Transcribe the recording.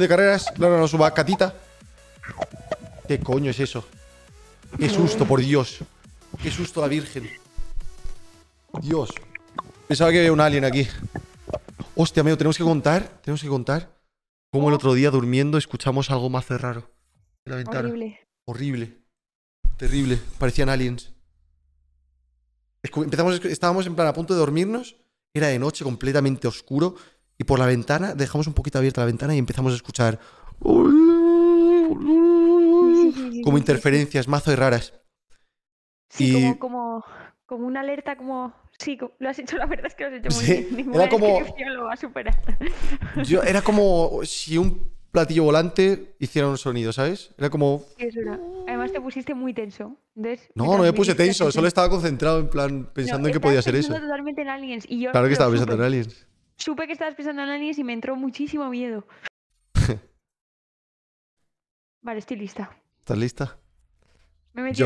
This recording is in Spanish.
de carreras. No, no, no, suba. Catita. ¿Qué coño es eso? Qué susto, por Dios. Qué susto la Virgen. Dios. Pensaba que había un alien aquí. Hostia, amigo, tenemos que contar. Tenemos que contar cómo el otro día durmiendo escuchamos algo más raro. Horrible. Horrible. Terrible. Parecían aliens. Empezamos, estábamos en plan a punto de dormirnos. Era de noche, completamente oscuro y por la ventana, dejamos un poquito abierta la ventana y empezamos a escuchar como interferencias mazo y raras. Como, como, una alerta, como... Sí, lo has hecho, la verdad es que lo has hecho muy bien. era como... era como si un platillo volante hiciera un sonido, ¿sabes? Era como... Además te pusiste muy tenso. no, no me puse tenso, solo estaba concentrado en plan pensando en que podía ser eso. claro que estaba pensando en Aliens. Supe que estabas pensando en aliens y me entró muchísimo miedo. vale, estoy lista. ¿Estás lista? Me metí